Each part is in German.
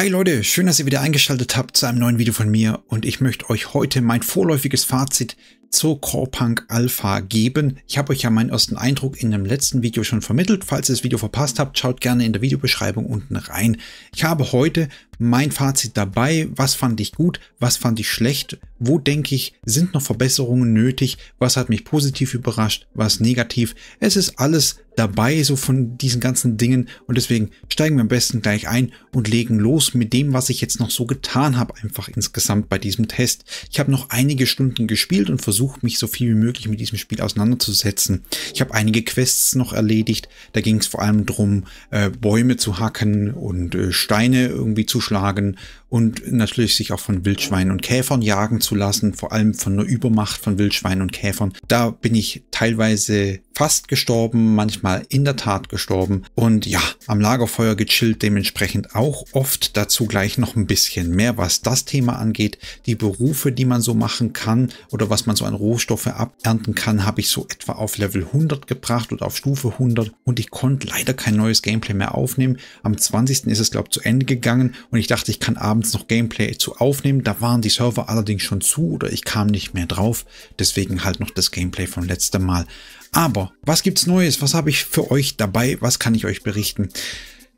Hi Leute, schön, dass ihr wieder eingeschaltet habt zu einem neuen Video von mir und ich möchte euch heute mein vorläufiges Fazit zu Core Alpha geben. Ich habe euch ja meinen ersten Eindruck in dem letzten Video schon vermittelt. Falls ihr das Video verpasst habt, schaut gerne in der Videobeschreibung unten rein. Ich habe heute mein Fazit dabei. Was fand ich gut? Was fand ich schlecht? Wo denke ich, sind noch Verbesserungen nötig? Was hat mich positiv überrascht? Was negativ? Es ist alles dabei, so von diesen ganzen Dingen. Und deswegen steigen wir am besten gleich ein und legen los mit dem, was ich jetzt noch so getan habe, einfach insgesamt bei diesem Test. Ich habe noch einige Stunden gespielt und versucht, versuche mich so viel wie möglich mit diesem Spiel auseinanderzusetzen. Ich habe einige Quests noch erledigt. Da ging es vor allem darum, äh, Bäume zu hacken und äh, Steine irgendwie zu schlagen und natürlich sich auch von Wildschweinen und Käfern jagen zu lassen, vor allem von der Übermacht von Wildschweinen und Käfern. Da bin ich teilweise fast gestorben, manchmal in der Tat gestorben und ja, am Lagerfeuer gechillt dementsprechend auch oft. Dazu gleich noch ein bisschen mehr, was das Thema angeht, die Berufe, die man so machen kann oder was man so an Rohstoffe abernten kann, habe ich so etwa auf Level 100 gebracht oder auf Stufe 100 und ich konnte leider kein neues Gameplay mehr aufnehmen. Am 20. ist es, glaube ich, zu Ende gegangen und ich dachte, ich kann abends noch Gameplay zu aufnehmen. Da waren die Server allerdings schon zu oder ich kam nicht mehr drauf. Deswegen halt noch das Gameplay von letztem Mal. Aber was gibt's Neues? Was habe ich für euch dabei? Was kann ich euch berichten?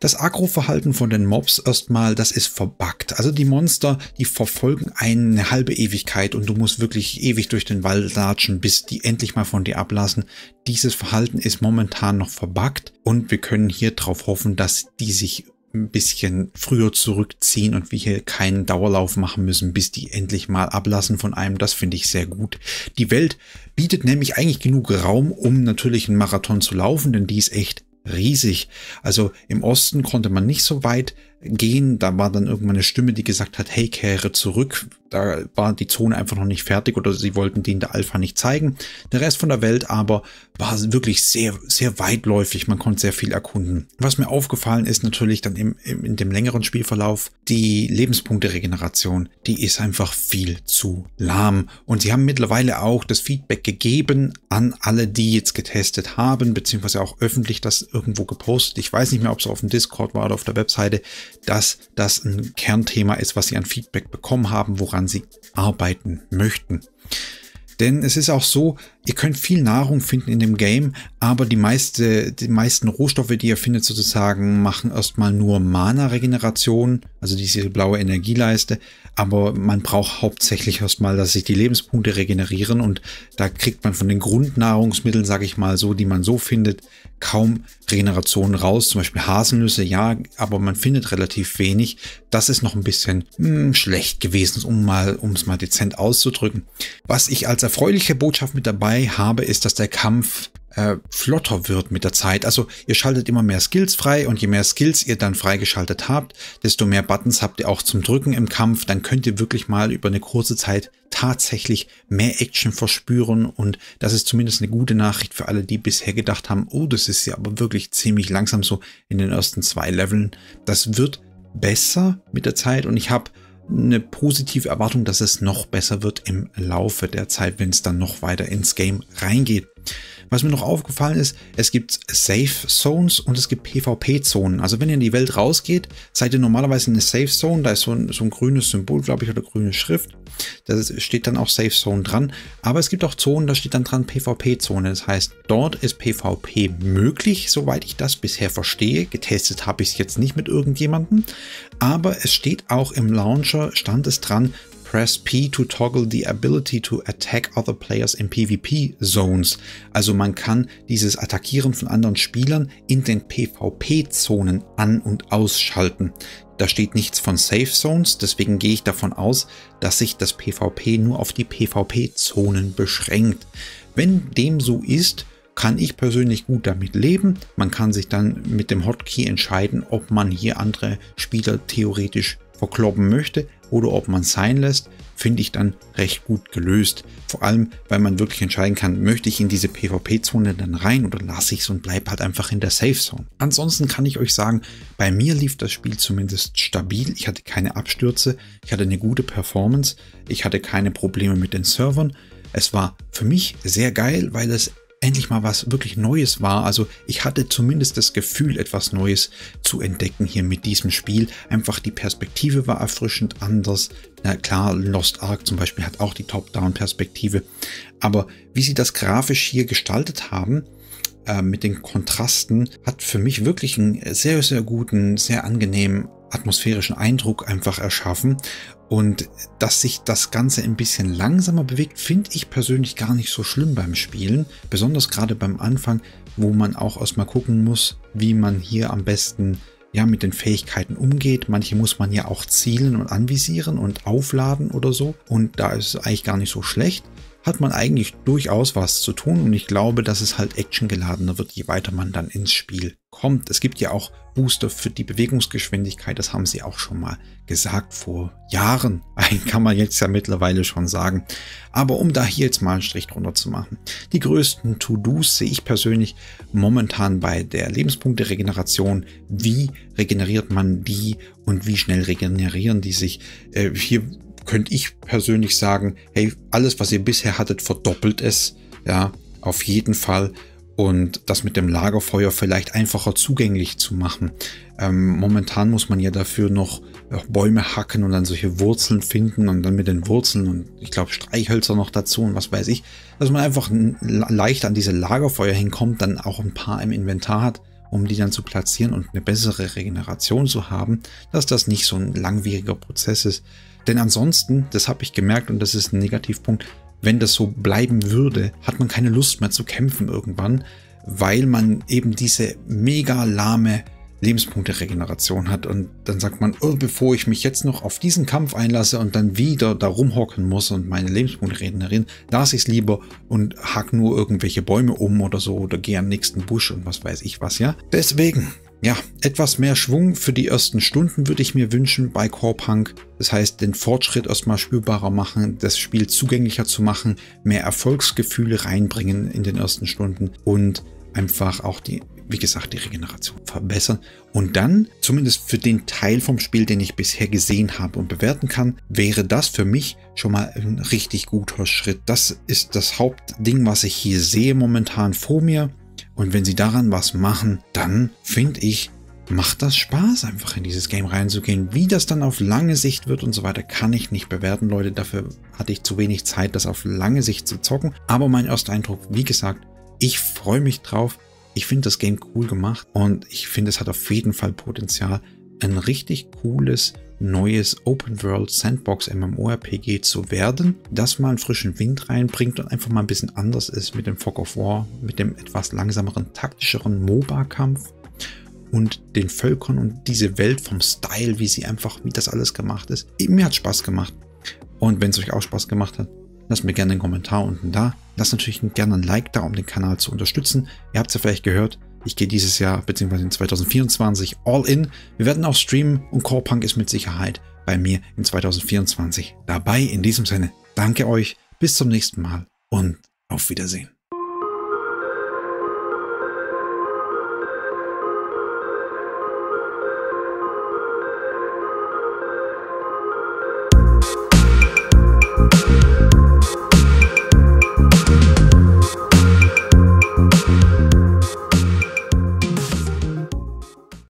das Agro-Verhalten von den Mobs erstmal, das ist verbuggt. Also die Monster, die verfolgen eine halbe Ewigkeit und du musst wirklich ewig durch den Wald latschen, bis die endlich mal von dir ablassen. Dieses Verhalten ist momentan noch verbuggt und wir können hier drauf hoffen, dass die sich ein bisschen früher zurückziehen und wir hier keinen Dauerlauf machen müssen, bis die endlich mal ablassen von einem. Das finde ich sehr gut. Die Welt bietet nämlich eigentlich genug Raum, um natürlich einen Marathon zu laufen, denn die ist echt riesig. Also im Osten konnte man nicht so weit gehen. Da war dann irgendwann eine Stimme, die gesagt hat, hey, kehre zurück. Da war die Zone einfach noch nicht fertig oder sie wollten den der Alpha nicht zeigen. Der Rest von der Welt aber war wirklich sehr, sehr weitläufig. Man konnte sehr viel erkunden. Was mir aufgefallen ist natürlich dann im, im, in dem längeren Spielverlauf, die Lebenspunkte-Regeneration, die ist einfach viel zu lahm. Und sie haben mittlerweile auch das Feedback gegeben an alle, die jetzt getestet haben, beziehungsweise auch öffentlich das irgendwo gepostet. Ich weiß nicht mehr, ob es auf dem Discord war oder auf der Webseite dass das ein Kernthema ist, was Sie an Feedback bekommen haben, woran Sie arbeiten möchten. Denn es ist auch so, ihr könnt viel Nahrung finden in dem Game, aber die, meiste, die meisten Rohstoffe, die ihr findet sozusagen, machen erstmal nur Mana-Regeneration also diese blaue Energieleiste. Aber man braucht hauptsächlich erstmal, dass sich die Lebenspunkte regenerieren und da kriegt man von den Grundnahrungsmitteln, sage ich mal so, die man so findet, kaum Regenerationen raus. Zum Beispiel Haselnüsse, ja, aber man findet relativ wenig. Das ist noch ein bisschen mh, hm, schlecht gewesen, um mal, um es mal dezent auszudrücken. Was ich als erfreuliche Botschaft mit dabei habe, ist, dass der Kampf äh, flotter wird mit der Zeit. Also ihr schaltet immer mehr Skills frei und je mehr Skills ihr dann freigeschaltet habt, desto mehr Buttons habt ihr auch zum Drücken im Kampf. Dann könnt ihr wirklich mal über eine kurze Zeit tatsächlich mehr Action verspüren und das ist zumindest eine gute Nachricht für alle, die bisher gedacht haben, oh, das ist ja aber wirklich ziemlich langsam so in den ersten zwei Leveln. Das wird besser mit der Zeit und ich habe eine positive Erwartung, dass es noch besser wird im Laufe der Zeit, wenn es dann noch weiter ins Game reingeht. Was mir noch aufgefallen ist, es gibt Safe Zones und es gibt PvP-Zonen. Also wenn ihr in die Welt rausgeht, seid ihr normalerweise in eine Safe Zone. Da ist so ein, so ein grünes Symbol, glaube ich, oder grüne Schrift. Da steht dann auch Safe Zone dran. Aber es gibt auch Zonen, da steht dann dran PvP-Zone. Das heißt, dort ist PvP möglich, soweit ich das bisher verstehe. Getestet habe ich es jetzt nicht mit irgendjemandem. Aber es steht auch im Launcher, stand es dran, Press P to toggle the ability to attack other players in PvP Zones. Also man kann dieses Attackieren von anderen Spielern in den PvP Zonen an- und ausschalten. Da steht nichts von Safe Zones, deswegen gehe ich davon aus, dass sich das PvP nur auf die PvP Zonen beschränkt. Wenn dem so ist, kann ich persönlich gut damit leben. Man kann sich dann mit dem Hotkey entscheiden, ob man hier andere Spieler theoretisch verkloppen möchte oder ob man sein lässt, finde ich dann recht gut gelöst. Vor allem, weil man wirklich entscheiden kann, möchte ich in diese PvP-Zone dann rein oder lasse ich es und bleibe halt einfach in der Safe-Zone. Ansonsten kann ich euch sagen, bei mir lief das Spiel zumindest stabil. Ich hatte keine Abstürze, ich hatte eine gute Performance, ich hatte keine Probleme mit den Servern. Es war für mich sehr geil, weil es endlich mal was wirklich Neues war. Also ich hatte zumindest das Gefühl, etwas Neues zu entdecken hier mit diesem Spiel. Einfach die Perspektive war erfrischend anders. Na klar, Lost Ark zum Beispiel hat auch die Top-Down-Perspektive. Aber wie sie das grafisch hier gestaltet haben, äh, mit den Kontrasten, hat für mich wirklich einen sehr, sehr guten, sehr angenehmen atmosphärischen Eindruck einfach erschaffen. Und dass sich das Ganze ein bisschen langsamer bewegt, finde ich persönlich gar nicht so schlimm beim Spielen. Besonders gerade beim Anfang, wo man auch erstmal gucken muss, wie man hier am besten ja, mit den Fähigkeiten umgeht. Manche muss man ja auch zielen und anvisieren und aufladen oder so. Und da ist es eigentlich gar nicht so schlecht hat man eigentlich durchaus was zu tun und ich glaube, dass es halt actiongeladener wird, je weiter man dann ins Spiel kommt. Es gibt ja auch Booster für die Bewegungsgeschwindigkeit, das haben sie auch schon mal gesagt vor Jahren, kann man jetzt ja mittlerweile schon sagen. Aber um da hier jetzt mal einen Strich drunter zu machen, die größten To-Dos sehe ich persönlich momentan bei der Lebenspunkte-Regeneration. Wie regeneriert man die und wie schnell regenerieren die sich? Äh, hier könnte ich persönlich sagen, hey, alles, was ihr bisher hattet, verdoppelt es. Ja, auf jeden Fall. Und das mit dem Lagerfeuer vielleicht einfacher zugänglich zu machen. Ähm, momentan muss man ja dafür noch äh, Bäume hacken und dann solche Wurzeln finden und dann mit den Wurzeln und ich glaube Streichhölzer noch dazu und was weiß ich, dass man einfach leicht an diese Lagerfeuer hinkommt, dann auch ein paar im Inventar hat, um die dann zu platzieren und eine bessere Regeneration zu haben, dass das nicht so ein langwieriger Prozess ist. Denn ansonsten, das habe ich gemerkt und das ist ein Negativpunkt, wenn das so bleiben würde, hat man keine Lust mehr zu kämpfen irgendwann, weil man eben diese mega lahme Lebenspunkte-Regeneration hat und dann sagt man, oh, bevor ich mich jetzt noch auf diesen Kampf einlasse und dann wieder da rumhocken muss und meine Lebenspunkte regenerieren, lasse ich es lieber und hack nur irgendwelche Bäume um oder so oder gehe am nächsten Busch und was weiß ich was, ja. Deswegen ja, etwas mehr Schwung für die ersten Stunden würde ich mir wünschen bei Core Punk. Das heißt, den Fortschritt erstmal spürbarer machen, das Spiel zugänglicher zu machen, mehr Erfolgsgefühle reinbringen in den ersten Stunden und einfach auch die, wie gesagt, die Regeneration verbessern. Und dann, zumindest für den Teil vom Spiel, den ich bisher gesehen habe und bewerten kann, wäre das für mich schon mal ein richtig guter Schritt. Das ist das Hauptding, was ich hier sehe momentan vor mir. Und wenn sie daran was machen, dann finde ich, macht das Spaß, einfach in dieses Game reinzugehen. Wie das dann auf lange Sicht wird und so weiter, kann ich nicht bewerten, Leute. Dafür hatte ich zu wenig Zeit, das auf lange Sicht zu zocken. Aber mein erster Eindruck, wie gesagt, ich freue mich drauf. Ich finde das Game cool gemacht und ich finde, es hat auf jeden Fall Potenzial ein richtig cooles neues Open World Sandbox MMORPG zu werden, das mal einen frischen Wind reinbringt und einfach mal ein bisschen anders ist mit dem Fog of War, mit dem etwas langsameren, taktischeren MOBA-Kampf und den Völkern und diese Welt vom Style, wie sie einfach, wie das alles gemacht ist. Mir hat Spaß gemacht. Und wenn es euch auch Spaß gemacht hat, lasst mir gerne einen Kommentar unten da. Lasst natürlich gerne ein Like da, um den Kanal zu unterstützen. Ihr habt es ja vielleicht gehört, ich gehe dieses Jahr bzw. 2024 all in. Wir werden auch streamen und Core Punk ist mit Sicherheit bei mir in 2024 dabei. In diesem Sinne, danke euch, bis zum nächsten Mal und auf Wiedersehen.